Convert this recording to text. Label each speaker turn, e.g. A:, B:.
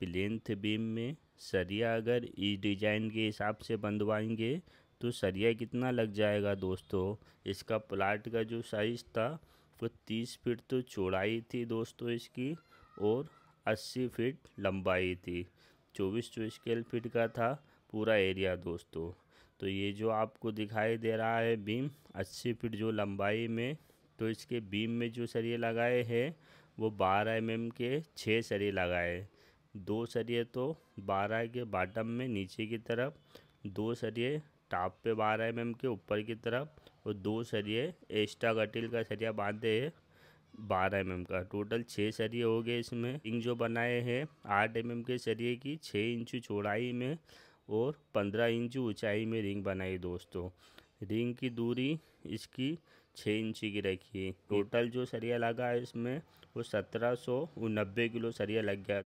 A: plinth beam में सरिया अगर इस डिज़ाइन के हिसाब से बंधवाएंगे तो सरिया कितना लग जाएगा दोस्तों इसका प्लाट का जो साइज़ था वो तीस फीट तो चौड़ाई थी दोस्तों इसकी और अस्सी फीट लंबाई थी चौबीस चौबीस स्केल फीट का था पूरा एरिया दोस्तों तो ये जो आपको दिखाई दे रहा है बीम अस्सी फीट जो लंबाई में तो इसके बीम में जो सरिये लगाए हैं वो बारह एम mm के छः सरिये लगाए दो सरिये तो बारह के बॉटम में नीचे की तरफ दो सरिये टॉप पे बारह एम एम के ऊपर की तरफ और दो सरिये एस्टा कटिल का सरिया बांधे है बारह एम एम का टोटल छः सरिये हो गए इसमें रिंग जो बनाए हैं आठ एम एम के सरिये की छः इंच चौड़ाई में और पंद्रह इंच ऊंचाई में रिंग बनाई दोस्तों रिंग की दूरी इसकी छः इंच की रखी टोटल जो सरिया लगा है इसमें वो सत्रह सौ नब्बे किलो सरिया लग गया